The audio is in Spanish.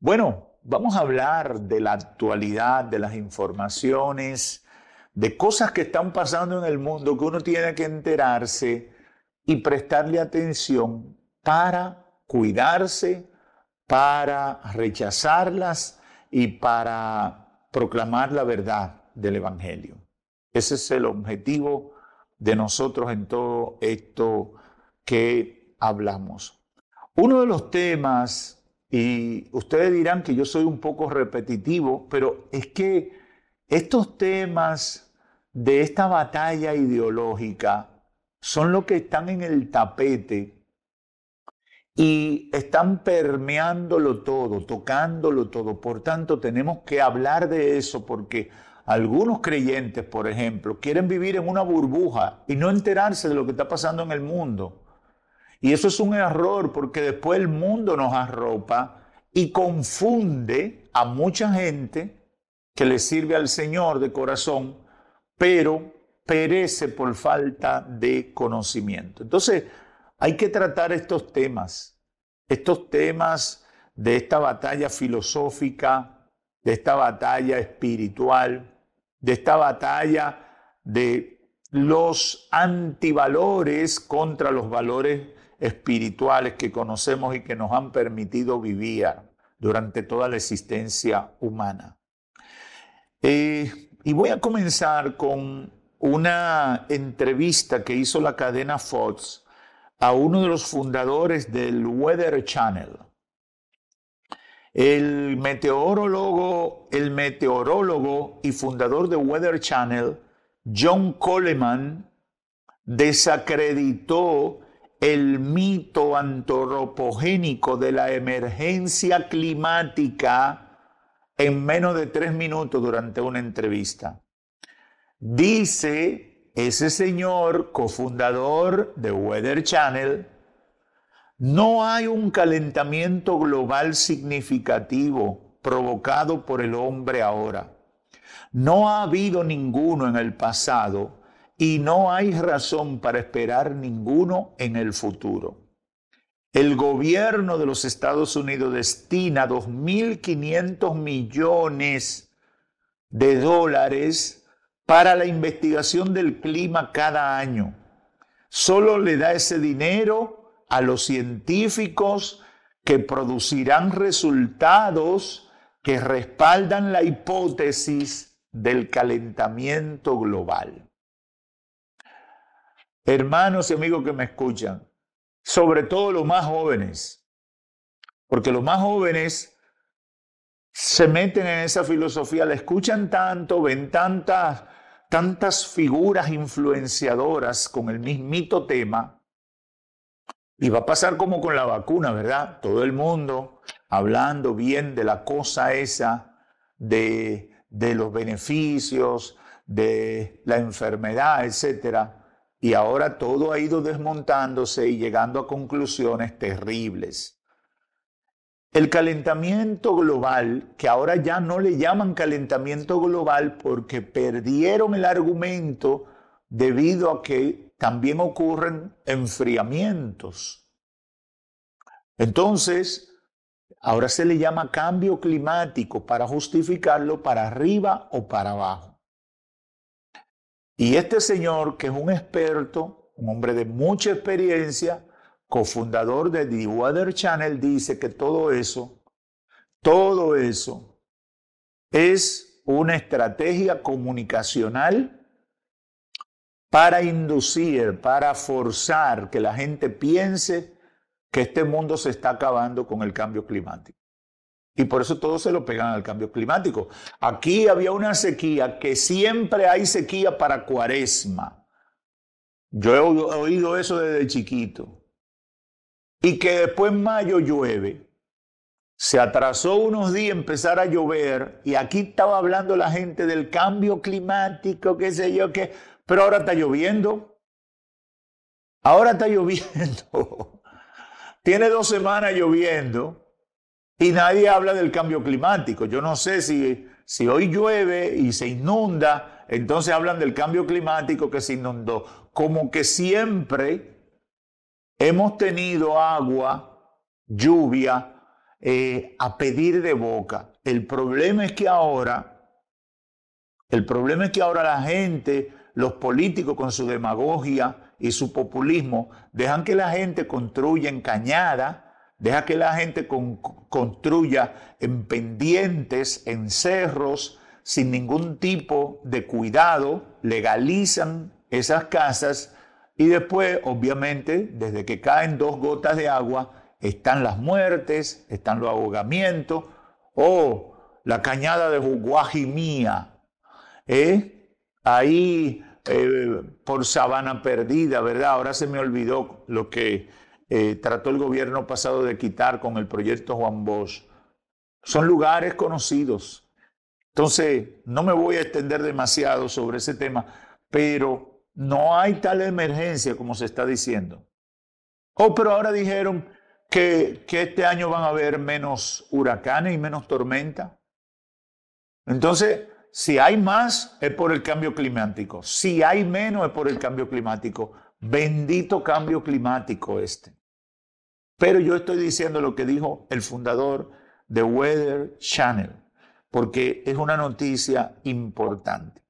Bueno, vamos a hablar de la actualidad, de las informaciones, de cosas que están pasando en el mundo que uno tiene que enterarse y prestarle atención para cuidarse, para rechazarlas y para proclamar la verdad del Evangelio. Ese es el objetivo de nosotros en todo esto que hablamos. Uno de los temas y ustedes dirán que yo soy un poco repetitivo, pero es que estos temas de esta batalla ideológica son los que están en el tapete y están permeándolo todo, tocándolo todo. Por tanto, tenemos que hablar de eso porque algunos creyentes, por ejemplo, quieren vivir en una burbuja y no enterarse de lo que está pasando en el mundo. Y eso es un error porque después el mundo nos arropa y confunde a mucha gente que le sirve al Señor de corazón, pero perece por falta de conocimiento. Entonces, hay que tratar estos temas, estos temas de esta batalla filosófica, de esta batalla espiritual, de esta batalla de los antivalores contra los valores espirituales que conocemos y que nos han permitido vivir durante toda la existencia humana. Eh, y voy a comenzar con una entrevista que hizo la cadena Fox a uno de los fundadores del Weather Channel. El meteorólogo, el meteorólogo y fundador de Weather Channel, John Coleman, desacreditó el mito antropogénico de la emergencia climática en menos de tres minutos durante una entrevista. Dice ese señor, cofundador de Weather Channel, no hay un calentamiento global significativo provocado por el hombre ahora. No ha habido ninguno en el pasado y no hay razón para esperar ninguno en el futuro. El gobierno de los Estados Unidos destina 2.500 millones de dólares para la investigación del clima cada año. Solo le da ese dinero a los científicos que producirán resultados que respaldan la hipótesis del calentamiento global hermanos y amigos que me escuchan, sobre todo los más jóvenes, porque los más jóvenes se meten en esa filosofía, la escuchan tanto, ven tantas, tantas figuras influenciadoras con el mismito tema, y va a pasar como con la vacuna, ¿verdad? Todo el mundo hablando bien de la cosa esa, de, de los beneficios, de la enfermedad, etcétera. Y ahora todo ha ido desmontándose y llegando a conclusiones terribles. El calentamiento global, que ahora ya no le llaman calentamiento global porque perdieron el argumento debido a que también ocurren enfriamientos. Entonces, ahora se le llama cambio climático para justificarlo para arriba o para abajo. Y este señor, que es un experto, un hombre de mucha experiencia, cofundador de The Water Channel, dice que todo eso, todo eso es una estrategia comunicacional para inducir, para forzar que la gente piense que este mundo se está acabando con el cambio climático. Y por eso todos se lo pegan al cambio climático. Aquí había una sequía, que siempre hay sequía para cuaresma. Yo he oído eso desde chiquito. Y que después en mayo llueve. Se atrasó unos días empezar a llover y aquí estaba hablando la gente del cambio climático, qué sé yo, qué. Pero ahora está lloviendo. Ahora está lloviendo. Tiene dos semanas lloviendo. Y nadie habla del cambio climático. Yo no sé si, si hoy llueve y se inunda, entonces hablan del cambio climático que se inundó. Como que siempre hemos tenido agua, lluvia, eh, a pedir de boca. El problema es que ahora, el problema es que ahora la gente, los políticos con su demagogia y su populismo, dejan que la gente construya en cañada Deja que la gente construya en pendientes, en cerros, sin ningún tipo de cuidado, legalizan esas casas y después, obviamente, desde que caen dos gotas de agua, están las muertes, están los ahogamientos, o oh, la cañada de Guajimía, ¿eh? ahí eh, por Sabana Perdida, ¿verdad? Ahora se me olvidó lo que eh, trató el gobierno pasado de quitar con el proyecto Juan Bosch. Son lugares conocidos. Entonces, no me voy a extender demasiado sobre ese tema, pero no hay tal emergencia como se está diciendo. Oh, pero ahora dijeron que, que este año van a haber menos huracanes y menos tormentas, Entonces, si hay más, es por el cambio climático. Si hay menos, es por el cambio climático. Bendito cambio climático este. Pero yo estoy diciendo lo que dijo el fundador de Weather Channel, porque es una noticia importante.